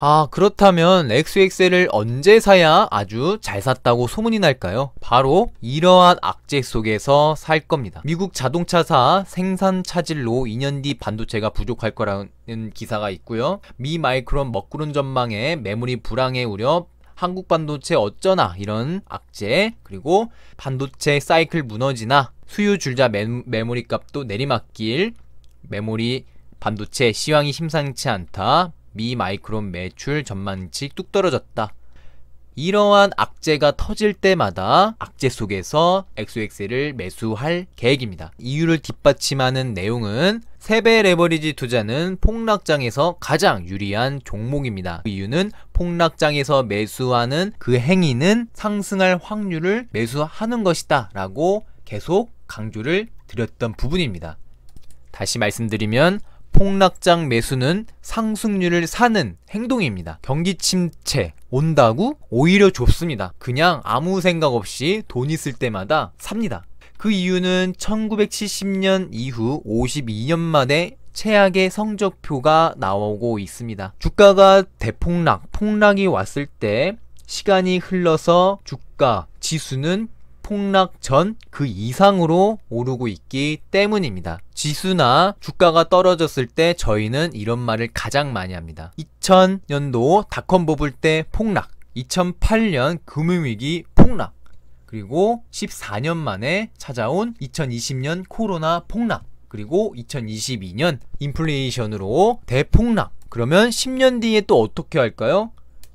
아 그렇다면 XXL을 언제 사야 아주 잘 샀다고 소문이 날까요? 바로 이러한 악재 속에서 살 겁니다. 미국 자동차사 생산 차질로 2년 뒤 반도체가 부족할 거라는 기사가 있고요. 미 마이크론 먹구름 전망에 메모리 불황의 우려 한국 반도체 어쩌나 이런 악재 그리고 반도체 사이클 무너지나 수요 줄자 메, 메모리 값도 내리막길 메모리 반도체 시황이 심상치 않다 미 마이크론 매출 전망치 뚝 떨어졌다. 이러한 악재가 터질 때마다 악재 속에서 XOXL을 매수할 계획입니다. 이유를 뒷받침하는 내용은 세배 레버리지 투자는 폭락장에서 가장 유리한 종목입니다. 그 이유는 폭락장에서 매수하는 그 행위는 상승할 확률을 매수하는 것이다 라고 계속 강조를 드렸던 부분입니다. 다시 말씀드리면 폭락장 매수는 상승률을 사는 행동입니다. 경기 침체 온다고 오히려 좁습니다. 그냥 아무 생각 없이 돈 있을 때마다 삽니다. 그 이유는 1970년 이후 52년 만에 최악의 성적표가 나오고 있습니다. 주가가 대폭락, 폭락이 왔을 때 시간이 흘러서 주가 지수는 폭락 전 그 이상으로 오르고 있기 때문입니다. 지수나 주가가 떨어졌을 때 저희는 이런 말을 가장 많이 합니다. 2000년도 닷컴 버블 때 폭락, 2008년 금융위기 폭락, 그리고 14년 만에 찾아온 2020년 코로나 폭락, 그리고 2022년 인플레이션으로 대폭락. 그러면 10년 뒤에 또 어떻게 할까요?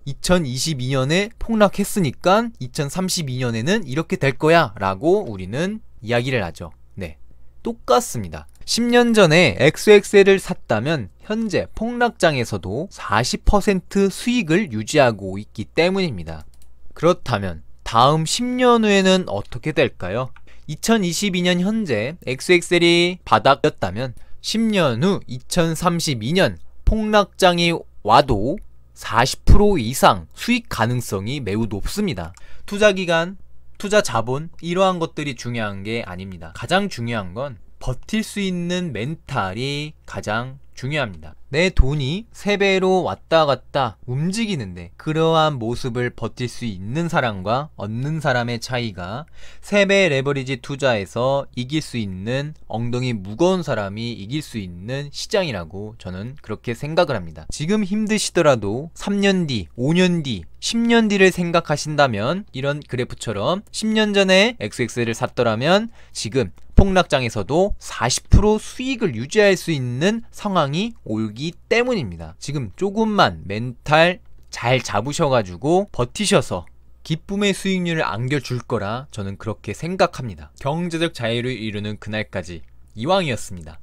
2022년에 폭락했으니까 2032년에는 이렇게 될 거야 라고 우리는 이야기를 하죠. 네. 똑같습니다. 10년 전에 XXL을 샀다면 현재 폭락장에서도 40% 수익을 유지하고 있기 때문입니다. 그렇다면 다음 10년 후에는 어떻게 될까요? 2022년 현재 XXL이 바닥이었다면 10년 후 2032년 폭락장이 와도 40% 이상 수익 가능성이 매우 높습니다. 투자 기간, 투자 자본 이러한 것들이 중요한 게 아닙니다. 가장 중요한 건 버틸 수 있는 멘탈이 가장 중요합니다. 내 돈이 세배로 왔다 갔다 움직이는데 그러한 모습을 버틸 수 있는 사람과 얻는 사람의 차이가 세배 레버리지 투자에서 이길 수 있는 엉덩이 무거운 사람이 이길 수 있는 시장이라고 저는 그렇게 생각을 합니다. 지금 힘드시더라도 3년 뒤, 5년 뒤, 10년 뒤를 생각하신다면 이런 그래프처럼 10년 전에 XX를 샀더라면 지금 폭락장에서도 40% 수익을 유지할 수 있는 상황이 올기 때문입니다. 지금 조금만 멘탈 잘 잡으셔가지고 버티셔서 기쁨의 수익률을 안겨줄 거라 저는 그렇게 생각합니다. 경제적 자유를 이루는 그날까지 이왕이었습니다.